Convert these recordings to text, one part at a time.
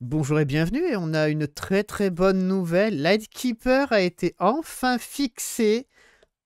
Bonjour et bienvenue, et on a une très très bonne nouvelle. Lightkeeper a été enfin fixé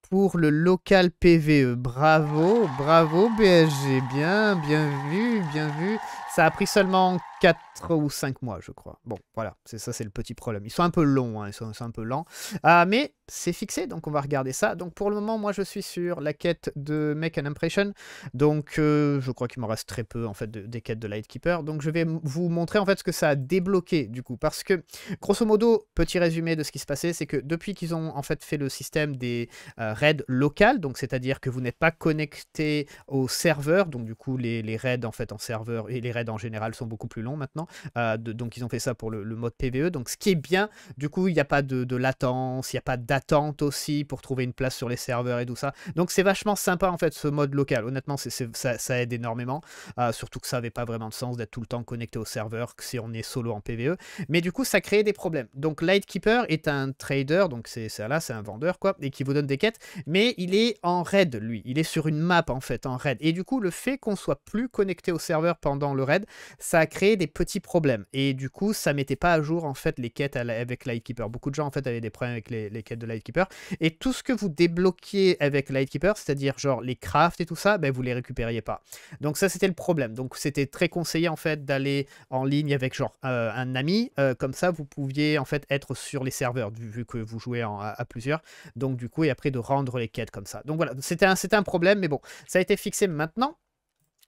pour le local PVE. Bravo, bravo BSG, bien, bien vu, bien vu. Ça a pris seulement 4 ou 5 mois, je crois. Bon, voilà, c'est ça, c'est le petit problème. Ils sont un peu longs, hein, ils, sont, un peu lents. Euh, mais c'est fixé, donc on va regarder ça. Donc pour le moment, moi, je suis sur la quête de Make an Impression. Donc euh, je crois qu'il me reste très peu, en fait, des quêtes de Lightkeeper. Donc je vais vous montrer, en fait, ce que ça a débloqué, du coup. Parce que, grosso modo, petit résumé de ce qui se passait, c'est que depuis qu'ils ont, en fait, fait le système des euh, raids locales, donc c'est-à-dire que vous n'êtes pas connecté au serveur, donc du coup, les, les raids, en fait, en serveur et les raids en général sont beaucoup plus longs, maintenant. Euh, donc ils ont fait ça pour le, mode PVE. Donc ce qui est bien, du coup il n'y a pas de, latence, il n'y a pas d'attente aussi pour trouver une place sur les serveurs et tout ça. Donc c'est vachement sympa en fait ce mode local. Honnêtement ça, aide énormément. Euh, surtout que ça n'avait pas vraiment de sens d'être tout le temps connecté au serveur si on est solo en PVE. Mais du coup ça crée des problèmes. Donc Lightkeeper est un trader, donc c'est là, c'est un vendeur quoi, et qui vous donne des quêtes. Mais il est en raid lui, il est sur une map en fait en raid. Et du coup le fait qu'on soit plus connecté au serveur pendant le raid, ça a créé des petits problèmes. Et du coup, ça mettait pas à jour en fait les quêtes avec Lightkeeper. Beaucoup de gens en fait avaient des problèmes avec les, quêtes de Lightkeeper. Et tout ce que vous débloquiez avec Lightkeeper, c'est-à-dire genre les crafts et tout ça, ben, vous les récupériez pas. Donc ça, c'était le problème. Donc c'était très conseillé en fait d'aller en ligne avec genre euh, un ami. Euh, comme ça, vous pouviez en fait être sur les serveurs vu que vous jouez en, à, plusieurs. Donc du coup, et après de rendre les quêtes comme ça. Donc voilà, c'était un, un problème, mais bon, ça a été fixé maintenant.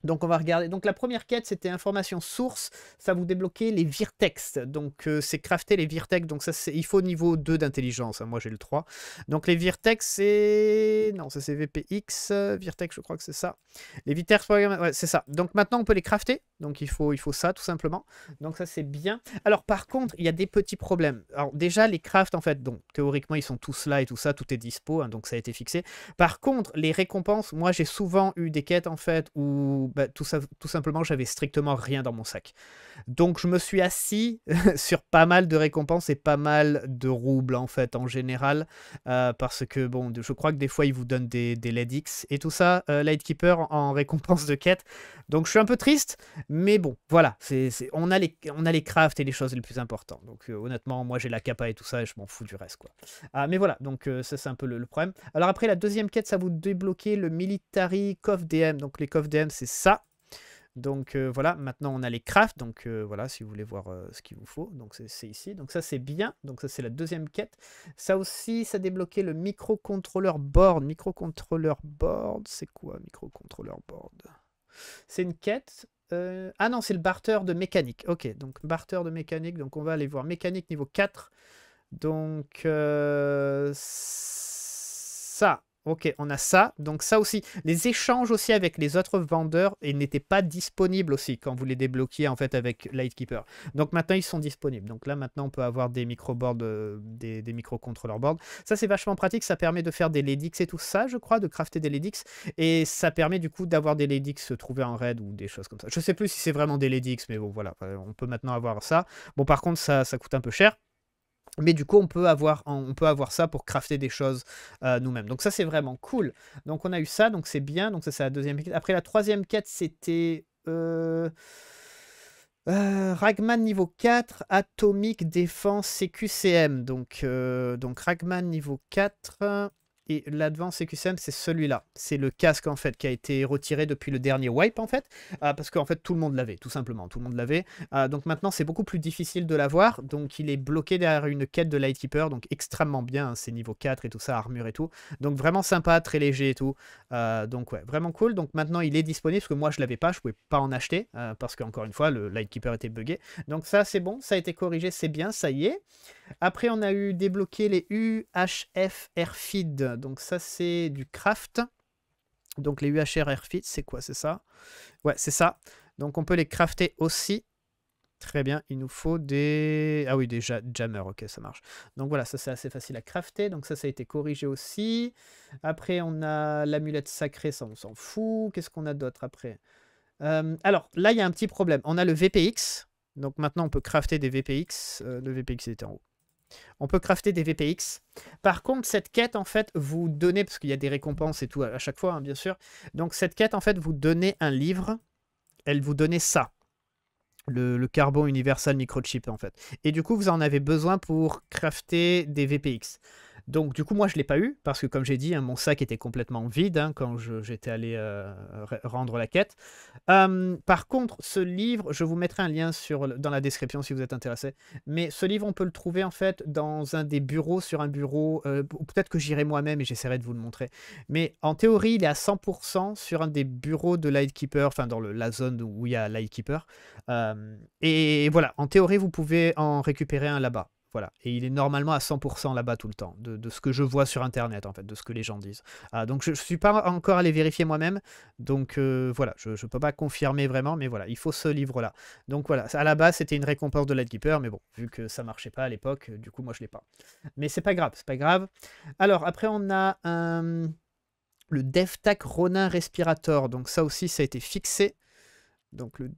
Donc on va regarder. Donc la première quête, c'était information source. Ça vous débloquait les virtex. Donc euh, c'est crafter les virtex. Donc ça, c'est, il faut niveau 2 d'intelligence. Hein. Moi j'ai le 3. Donc les virtex, c'est... Non, ça c'est VPX. Euh, virtex, je crois que c'est ça. Les virtex, ouais, c'est ça. Donc maintenant on peut les crafter. Donc il faut, il faut ça tout simplement. Donc ça c'est bien. Alors par contre, il y a des petits problèmes. Alors déjà les crafts en fait, donc théoriquement ils sont tous là et tout ça, tout est dispo, hein, donc ça a été fixé. Par contre, les récompenses, moi j'ai souvent eu des quêtes en fait où bah, tout, ça, tout simplement j'avais strictement rien dans mon sac. Donc je me suis assis sur pas mal de récompenses et pas mal de roubles en fait en général. Euh, parce que bon, je crois que des fois ils vous donnent des, des et tout ça, euh, Lightkeeper en récompense de quête. Donc je suis un peu triste. Mais bon, voilà, c'est, on, a les, on a les crafts et les choses les plus importantes. Donc euh, honnêtement, moi j'ai la capa et tout ça et je m'en fous du reste. quoi. Ah, mais voilà, donc euh, ça c'est un peu le, problème. Alors après, la deuxième quête, ça vous débloquer le Military coff DM. Donc les coff DM, c'est ça. Donc euh, voilà, maintenant on a les crafts, donc voilà, si vous voulez voir ce qu'il vous faut, donc c'est ici. Donc ça c'est bien, donc ça c'est la deuxième quête. Ça aussi, ça débloquait le microcontrôleur board. Microcontrôleur board, c'est quoi microcontrôleur board C'est une quête euh, ah non, c'est le barter de mécanique. Ok, donc barter de mécanique. Donc on va aller voir mécanique niveau 4. Donc euh, ça, Ok, on a ça. Donc ça aussi, les échanges aussi avec les autres vendeurs, ils n'étaient pas disponibles aussi quand vous les débloquiez en fait avec Lightkeeper. Donc maintenant ils sont disponibles. Donc là maintenant on peut avoir des micro-boards, euh, des, boards. Ça c'est vachement pratique, ça permet de faire des LEDX et tout ça je crois, de crafter des LEDX. Et ça permet du coup d'avoir des LEDX euh, trouvés en raid ou des choses comme ça. Je sais plus si c'est vraiment des LEDX mais bon voilà, euh, on peut maintenant avoir ça. Bon par contre ça, ça coûte un peu cher. Mais du coup, on peut avoir, on peut avoir ça pour crafter des choses euh, nous-mêmes. Donc ça, c'est vraiment cool. Donc on a eu ça, donc c'est bien. Donc ça, c'est la deuxième quête. Après, la troisième quête, c'était... Euh, euh, Ragman niveau 4, Atomique Défense CQCM. Donc, donc Ragman niveau 4. Et l'Advance EQCM, c'est celui-là. C'est le casque, en fait, qui a été retiré depuis le dernier wipe, en fait, Parce euh, parce qu'en fait, tout le monde l'avait, tout simplement. Tout le monde l'avait. Euh, donc maintenant, c'est beaucoup plus difficile de l'avoir. Donc il est bloqué derrière une quête de Lightkeeper, donc extrêmement bien. Hein, c'est niveau 4 et tout ça, armure et tout. Donc vraiment sympa, très léger et tout. Euh, donc ouais, vraiment cool. Donc maintenant, il est disponible, parce que moi, je l'avais pas, je pouvais pas en acheter, parce qu'encore une fois, le Lightkeeper était buggé. Donc ça, c'est bon, ça a été corrigé, c'est bien, ça y est. Après, on a eu débloqué les UHF feed donc ça, c'est du craft. Donc les UHR Airfit, c'est quoi C'est ça Ouais, c'est ça. Donc on peut les crafter aussi. Très bien, il nous faut des... Ah oui, des jammer. jammers, ok, ça marche. Donc voilà, ça c'est assez facile à crafter. Donc ça, ça a été corrigé aussi. Après, on a l'amulette sacrée, ça on s'en fout. Qu'est-ce qu'on a d'autre après euh, Alors, là, il y a un petit problème. On a le VPX. Donc maintenant, on peut crafter des VPX. Euh, le VPX était en haut. On peut crafter des VPX. Par contre, cette quête, en fait, vous donnez, parce qu'il y a des récompenses et tout à chaque fois, hein, bien sûr. Donc, cette quête, en fait, vous donnez un livre. Elle vous donnait ça. Le, le, carbon universal microchip, en fait. Et du coup, vous en avez besoin pour crafter des VPX. Donc du coup, moi, je l'ai pas eu parce que, comme j'ai dit, hein, mon sac était complètement vide hein, quand j'étais allé euh, rendre la quête. par contre, ce livre, je vous mettrai un lien sur, dans la description si vous êtes intéressé. Mais ce livre, on peut le trouver en fait dans un des bureaux, sur un bureau. Euh, peut-être que j'irai moi-même et j'essaierai de vous le montrer. Mais en théorie, il est à 100% sur un des bureaux de Lightkeeper, enfin dans la zone où il y a Lightkeeper. et voilà, en théorie, vous pouvez en récupérer un là-bas. Et il est normalement à 100% là-bas tout le temps, de, ce que je vois sur Internet, en fait, de ce que les gens disent. Ah, donc je ne suis pas encore allé vérifier moi-même, donc euh, voilà, je ne peux pas confirmer vraiment, mais voilà, il faut ce livre-là. Donc voilà, à la base, c'était une récompense de Lightkeeper, mais bon, vu que ça marchait pas à l'époque, du coup, moi, je l'ai pas. Mais c'est pas grave, c'est pas grave. Alors, après, on a euh, Le DevTac Ronin Respirator, donc ça aussi, ça a été fixé. Donc le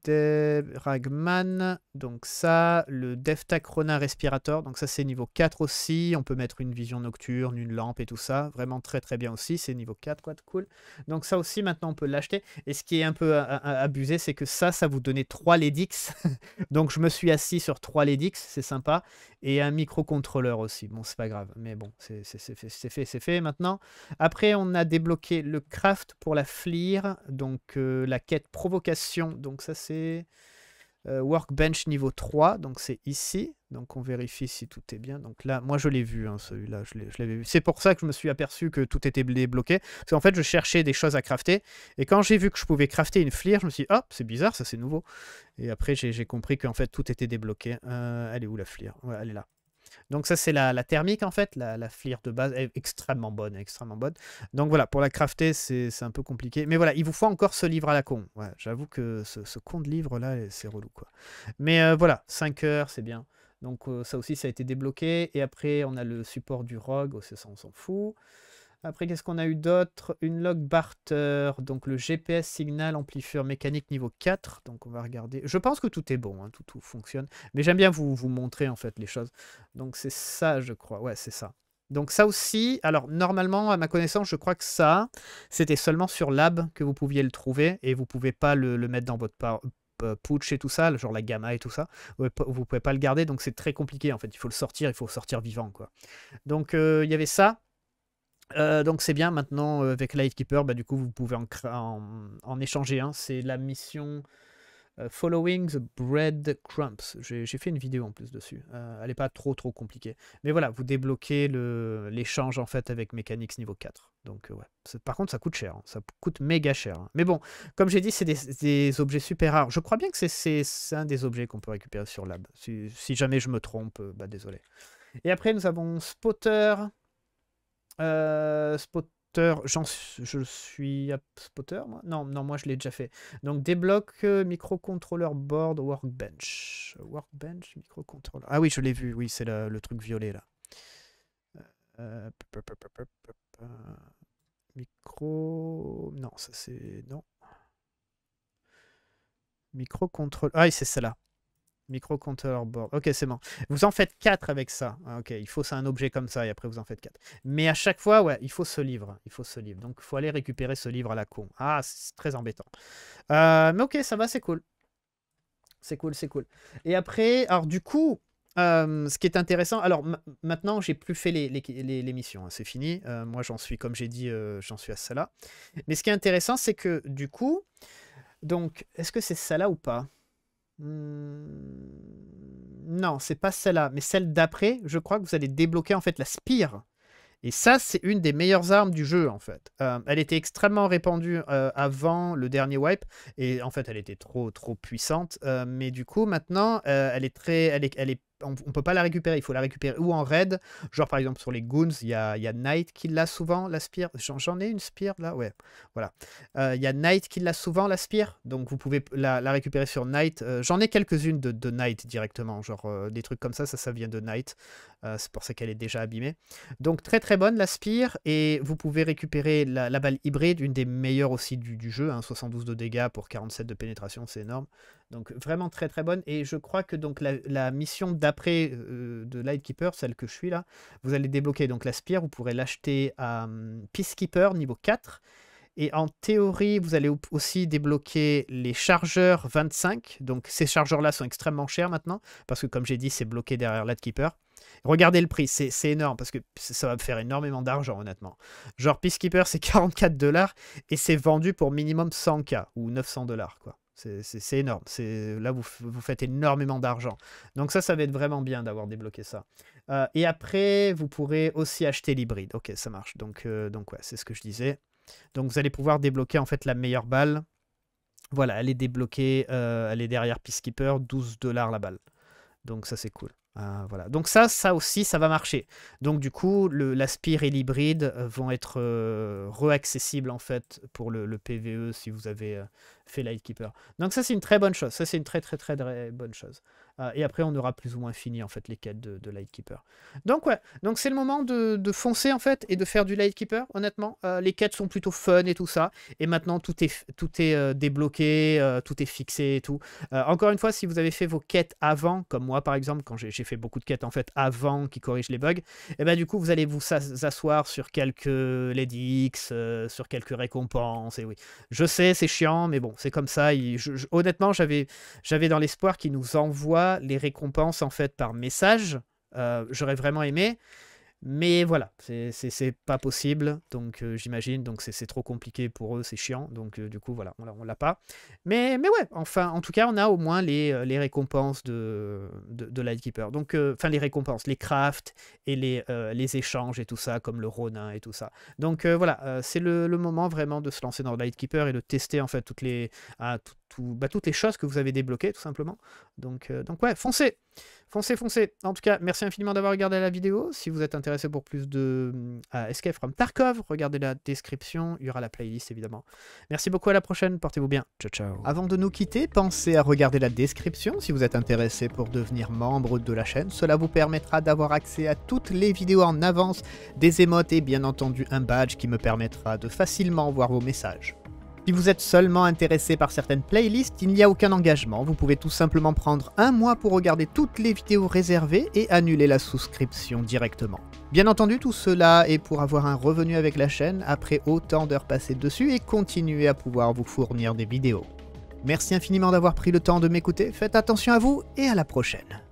Ragman. donc ça, le Deftacrona Respirator, donc ça c'est niveau 4 aussi, on peut mettre une vision nocturne, une lampe et tout ça, vraiment très très bien aussi, c'est niveau 4, quoi de cool. Donc ça aussi maintenant on peut l'acheter, et ce qui est un peu euh, euh, euh, abusé c'est que ça, ça vous donnait 3 Ledix, donc je me suis assis sur 3 Ledix, c'est sympa, et un microcontrôleur aussi, bon c'est pas grave, mais bon, c'est fait, c'est fait maintenant. Après on a débloqué le craft pour la FLIR, donc la quête provocation, donc ça c'est euh, workbench niveau 3. Donc c'est ici. Donc on vérifie si tout est bien. Donc là, moi je l'ai vu, hein, celui-là, je l'avais vu. C'est pour ça que je me suis aperçu que tout était débloqué. Parce qu'en fait, je cherchais des choses à crafter. Et quand j'ai vu que je pouvais crafter une flire, je me suis dit, hop, c'est bizarre, ça c'est nouveau. Et après, j'ai compris qu'en fait tout était débloqué. Euh, elle est où la flire ouais, Elle est là. Donc ça c'est la, la, thermique en fait, la, la de base est extrêmement bonne, extrêmement bonne. Donc voilà, pour la crafter c'est un peu compliqué. Mais voilà, il vous faut encore ce livre à la con. J'avoue que ce, con de livre là c'est relou quoi. Mais euh, voilà, 5 heures c'est bien. Donc euh, ça aussi ça a été débloqué. Et après on a le support du rogue, c'est oh, ça on s'en fout. Après, qu'est-ce qu'on a eu d'autre Une log barter, donc le GPS signal amplifieur mécanique niveau 4. Donc on va regarder. Je pense que tout est bon, hein, tout, tout, fonctionne. Mais j'aime bien vous, vous montrer en fait les choses. Donc c'est ça, je crois. Ouais, c'est ça. Donc ça aussi, alors normalement, à ma connaissance, je crois que ça, c'était seulement sur Lab que vous pouviez le trouver et vous pouvez pas le, mettre dans votre euh, Pouch et tout ça, genre la gamma et tout ça, vous pouvez pas le garder, donc c'est très compliqué en fait. Il faut le sortir, il faut le sortir vivant quoi. Donc euh, il y avait ça, euh, donc c'est bien maintenant euh, avec Lightkeeper, bah, du coup vous pouvez en, en, échanger C'est la mission euh, Following the Bread Crumbs. J'ai fait une vidéo en plus dessus. elle n'est pas trop trop compliquée. Mais voilà, vous débloquez l'échange en fait avec Mechanics niveau 4. Donc ouais. Par contre ça coûte cher, hein. ça coûte méga cher. Hein. Mais bon, comme j'ai dit, c'est des, objets super rares. Je crois bien que c'est un des objets qu'on peut récupérer sur Lab. Si, si, jamais je me trompe, bah désolé. Et après nous avons Spotter. Euh, spotter, je suis à spotter moi Non, non, moi je l'ai déjà fait. Donc débloque euh, microcontrôleur board workbench. Workbench, microcontrôleur. Ah oui, je l'ai vu, oui, c'est le truc violet là. micro. Non, ça c'est. Non. Microcontrôleur. Ah, c'est celle-là. Microcontroller board. Ok, c'est bon. Vous en faites 4 avec ça. Ah, ok, il faut un objet comme ça et après vous en faites 4. Mais à chaque fois, ouais, il faut ce livre. Il faut ce livre. Donc, il faut aller récupérer ce livre à la con. Ah, c'est très embêtant. Euh, mais ok, ça va, c'est cool. C'est cool, c'est cool. Et après, alors du coup, euh, ce qui est intéressant, alors maintenant j'ai plus fait les, missions, hein, c'est fini. Euh, moi j'en suis, comme j'ai dit, j'en suis à ça là Mais ce qui est intéressant, c'est que du coup, donc, est-ce que c'est ça là ou pas Mmh, non, c'est pas celle-là, mais celle d'après, je crois que vous allez débloquer en fait la spire. Et ça, c'est une des meilleures armes du jeu, en fait. Euh, elle était extrêmement répandue euh, avant le dernier wipe, et en fait, elle était trop, trop puissante. Euh, mais du coup, maintenant, elle est très... elle est on, ne peut pas la récupérer. Il faut la récupérer ou en raid. Genre, par exemple, sur les Goons, il y a, y Knight qui l'a souvent, la Spire. J'en ai une Spire, là Ouais, voilà. Il y a Knight qui l'a souvent, la Spire. Euh, Donc, vous pouvez la, récupérer sur Knight. Euh, j'en ai quelques-unes de, de, Knight directement. Genre, euh, des trucs comme ça, ça, ça vient de Knight. C'est pour ça qu'elle est déjà abîmée. Donc, très très bonne, la Spire. Et vous pouvez récupérer la, balle hybride, une des meilleures aussi du, jeu. 72 hein. de dégâts pour 47 de pénétration, c'est énorme. Donc vraiment très très bonne. Et je crois que donc la, mission d'après euh, de Lightkeeper, celle que je suis là, vous allez débloquer donc la spire, vous pourrez l'acheter à hum, Peacekeeper niveau 4. Et en théorie, vous allez aussi débloquer les chargeurs 25. Donc ces chargeurs-là sont extrêmement chers maintenant, parce que comme j'ai dit, c'est bloqué derrière Lightkeeper. Regardez le prix, c'est énorme, parce que ça va me faire énormément d'argent, honnêtement. Genre Peacekeeper, c'est 44 dollars, et c'est vendu pour minimum 100K, ou 900 dollars, quoi. C'est énorme. Là, vous, vous faites énormément d'argent. Donc ça, ça va être vraiment bien d'avoir débloqué ça. Euh, et après, vous pourrez aussi acheter l'hybride. Ok, ça marche. Donc, euh, donc ouais, c'est ce que je disais. Donc vous allez pouvoir débloquer en fait la meilleure balle. Voilà, elle est débloquée. Euh, elle est derrière Peacekeeper, 12 dollars la balle. Donc ça, c'est cool. Euh, voilà. Donc ça, ça aussi, ça va marcher. Donc du coup, l'aspire et l'hybride euh, vont être re euh, reaccessibles en fait pour le, PVE e si vous avez fait Lightkeeper. Donc ça, c'est une très bonne chose. Ça, c'est une très très, très bonne chose. Euh, et après, on aura plus ou moins fini en fait les quêtes de, Lightkeeper. Donc ouais, donc c'est le moment de, foncer en fait et de faire du Lightkeeper. Honnêtement, euh, les quêtes sont plutôt fun et tout ça. Et maintenant, tout est tout est euh, débloqué, tout est fixé et tout. encore une fois, si vous avez fait vos quêtes avant, comme moi par exemple, quand j'ai fait beaucoup de quêtes en fait avant qui corrigent les bugs, et eh ben du coup, vous allez vous asseoir sur quelques Lady X, sur quelques récompenses. Et oui, je sais, c'est chiant, mais bon, c'est comme ça. honnêtement, j'avais j'avais dans l'espoir qu'ils nous envoie les récompenses en fait par message. Euh, j'aurais vraiment aimé. Mais voilà, c'est pas possible, donc euh, j'imagine, donc c'est trop compliqué pour eux, c'est chiant, donc euh, du coup voilà, on l'a pas. Mais, mais ouais, enfin, en tout cas, on a au moins les, récompenses de, de, Lightkeeper, donc, enfin les récompenses, les crafts et les, les échanges et tout ça, comme le Ronin et tout ça. Donc voilà, c'est le, moment vraiment de se lancer dans Lightkeeper et de tester en fait toutes les, ah, bah, toutes les choses que vous avez débloquées, tout simplement. Donc, euh, donc ouais, foncez Foncez, foncez En tout cas, merci infiniment d'avoir regardé la vidéo. Si vous êtes intéressé pour plus de mm, Escape from Tarkov, regardez la description, il y aura la playlist évidemment. Merci beaucoup, à la prochaine, portez-vous bien. Ciao, ciao Avant de nous quitter, pensez à regarder la description si vous êtes intéressé pour devenir membre de la chaîne. Cela vous permettra d'avoir accès à toutes les vidéos en avance, des émotes et bien entendu un badge qui me permettra de facilement voir vos messages. Si vous êtes seulement intéressé par certaines playlists, il n'y a aucun engagement, vous pouvez tout simplement prendre un mois pour regarder toutes les vidéos réservées et annuler la souscription directement. Bien entendu, tout cela est pour avoir un revenu avec la chaîne après autant d'heures passées dessus et continuer à pouvoir vous fournir des vidéos. Merci infiniment d'avoir pris le temps de m'écouter, faites attention à vous et à la prochaine.